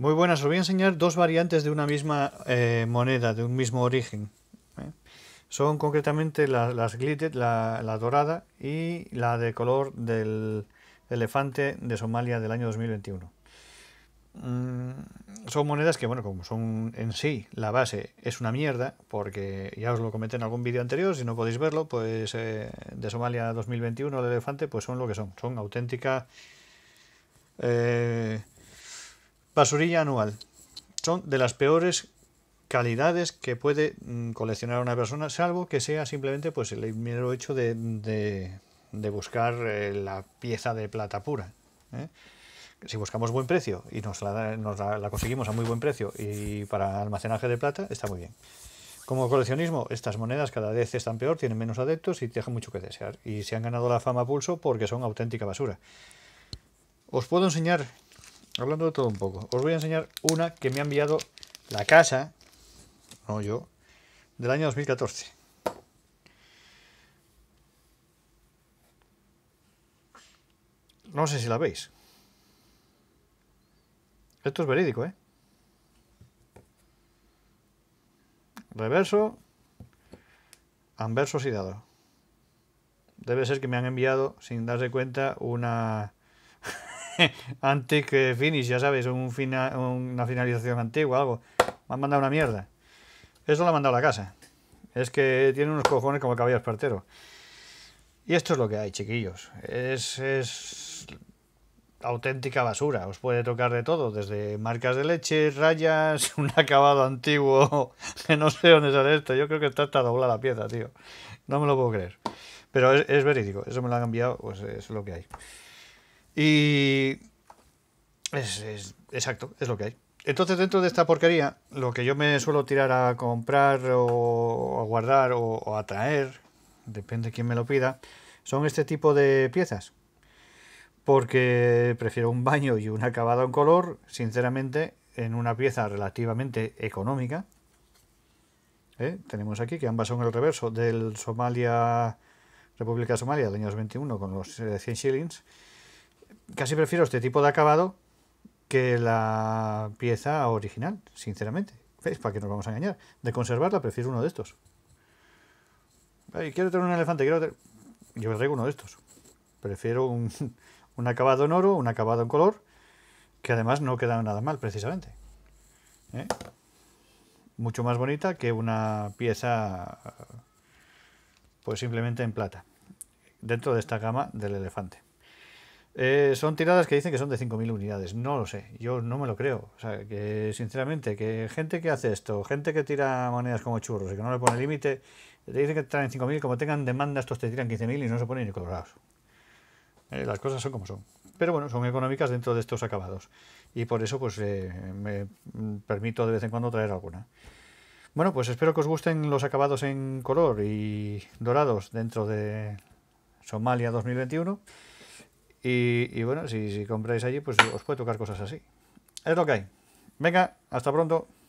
Muy buenas, os voy a enseñar dos variantes de una misma eh, moneda, de un mismo origen. ¿eh? Son concretamente las glitter, la, dorada y la de color del elefante de Somalia del año 2021. Mm, son monedas que, bueno, como son en sí, la base es una mierda, porque ya os lo comenté en algún vídeo anterior, si no podéis verlo, pues eh, de Somalia 2021, el elefante, pues son lo que son. Son auténtica... Basurilla anual. Son de las peores calidades que puede mm, coleccionar una persona, salvo que sea simplemente pues el mero hecho de, buscar eh, la pieza de plata pura. ¿eh? Si buscamos buen precio y nos, la, conseguimos a muy buen precio y para almacenaje de plata, está muy bien. Como coleccionismo, estas monedas cada vez están peor, tienen menos adeptos y dejan mucho que desear. Y se han ganado la fama pulso porque son auténtica basura. Os puedo enseñar Hablando de todo un poco, os voy a enseñar una que me ha enviado la casa, no yo, del año 2014. No sé si la veis. Esto es verídico, ¿eh? Reverso, anverso dado Debe ser que me han enviado, sin darse cuenta, una Antique Finish, ya sabes, un una finalización antigua, algo. Me han mandado una mierda. Eso lo ha mandado a la casa. Es que tiene unos cojones como caballo espartero. Y esto es lo que hay, chiquillos. Es, auténtica basura. Os puede tocar de todo, desde marcas de leche, rayas, un acabado antiguo, que no sé dónde sale esto. Yo creo que está hasta doblada la pieza, tío. No me lo puedo creer. Pero es, es verídico. Eso me lo han enviado, pues es lo que hay. Y es, exacto, es lo que hay. Entonces, dentro de esta porquería, lo que yo me suelo tirar a comprar o a guardar o, a traer, depende de quién me lo pida, son este tipo de piezas. Porque prefiero un baño y un acabado en color, sinceramente, en una pieza relativamente económica. ¿Eh? Tenemos aquí que ambas son el reverso del Somalia, República Somalia del año 21 con los 100 eh, shillings casi prefiero este tipo de acabado que la pieza original, sinceramente. ¿Veis? ¿Para qué nos vamos a engañar? De conservarla prefiero uno de estos. Ay, quiero tener un elefante, quiero tener... Yo me traigo uno de estos. Prefiero un, acabado en oro, un acabado en color, que además no queda nada mal, precisamente. ¿Eh? Mucho más bonita que una pieza, pues simplemente en plata, dentro de esta gama del elefante. Eh, son tiradas que dicen que son de 5.000 unidades. No lo sé, yo no me lo creo. O sea, que sinceramente, que gente que hace esto, gente que tira monedas como churros y que no le pone límite, te dicen que traen 5.000, como tengan demanda, estos te tiran 15.000 y no se ponen ni colorados. Eh, las cosas son como son. Pero bueno, son económicas dentro de estos acabados. Y por eso, pues, eh, me permito de vez en cuando traer alguna. Bueno, pues espero que os gusten los acabados en color y dorados dentro de Somalia 2021. Y, bueno, si, si compráis allí, pues os puede tocar cosas así. Es lo que hay. Venga, hasta pronto.